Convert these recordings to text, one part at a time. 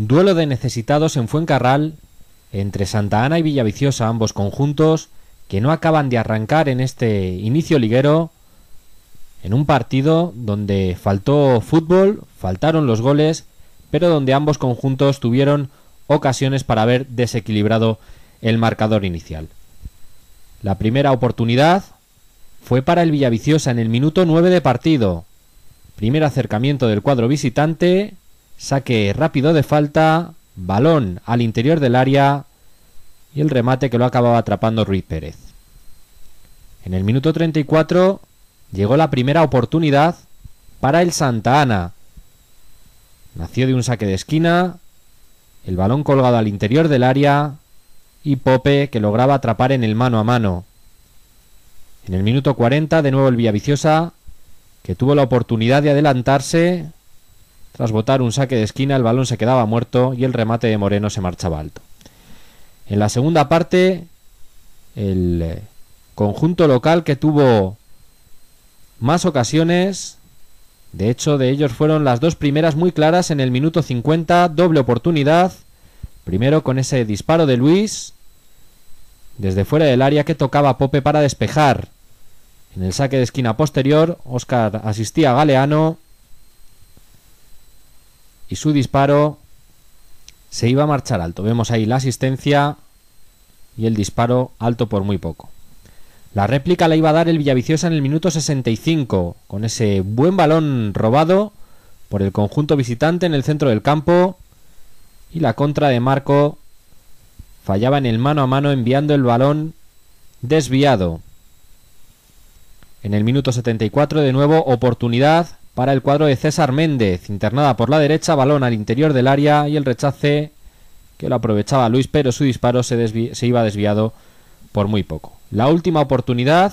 Duelo de necesitados en Fuencarral entre Santa Ana y Villaviciosa, ambos conjuntos que no acaban de arrancar en este inicio liguero, en un partido donde faltó fútbol, faltaron los goles, pero donde ambos conjuntos tuvieron ocasiones para haber desequilibrado el marcador inicial. La primera oportunidad fue para el Villaviciosa en el minuto 9 de partido. Primer acercamiento del cuadro visitante, saque rápido de falta, balón al interior del área y el remate que lo acababa atrapando Ruiz Pérez. En el minuto 34 llegó la primera oportunidad para el Santa Ana. Nació de un saque de esquina, el balón colgado al interior del área y Pope que lograba atrapar en el mano a mano. En el minuto 40 de nuevo el Viciosa, que tuvo la oportunidad de adelantarse tras botar un saque de esquina, el balón se quedaba muerto y el remate de Moreno se marchaba alto. En la segunda parte, el eh, conjunto local que tuvo más ocasiones, de hecho de ellos fueron las dos primeras muy claras en el minuto 50, doble oportunidad, primero con ese disparo de Luis, desde fuera del área que tocaba Pope para despejar. En el saque de esquina posterior, Oscar asistía a Galeano y su disparo se iba a marchar alto. Vemos ahí la asistencia y el disparo alto por muy poco. La réplica la iba a dar el Villaviciosa en el minuto 65, con ese buen balón robado por el conjunto visitante en el centro del campo. Y la contra de Marco fallaba en el mano a mano enviando el balón desviado. En el minuto 74 de nuevo oportunidad para el cuadro de César Méndez. Internada por la derecha, balón al interior del área y el rechace que lo aprovechaba Luis, pero su disparo se, iba desviado por muy poco. La última oportunidad,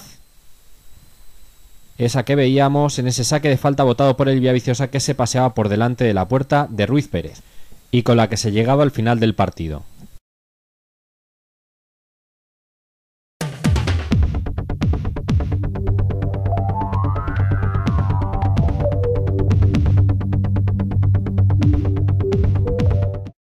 esa que veíamos en ese saque de falta votado por el viciosa que se paseaba por delante de la puerta de Ruiz Pérez y con la que se llegaba al final del partido.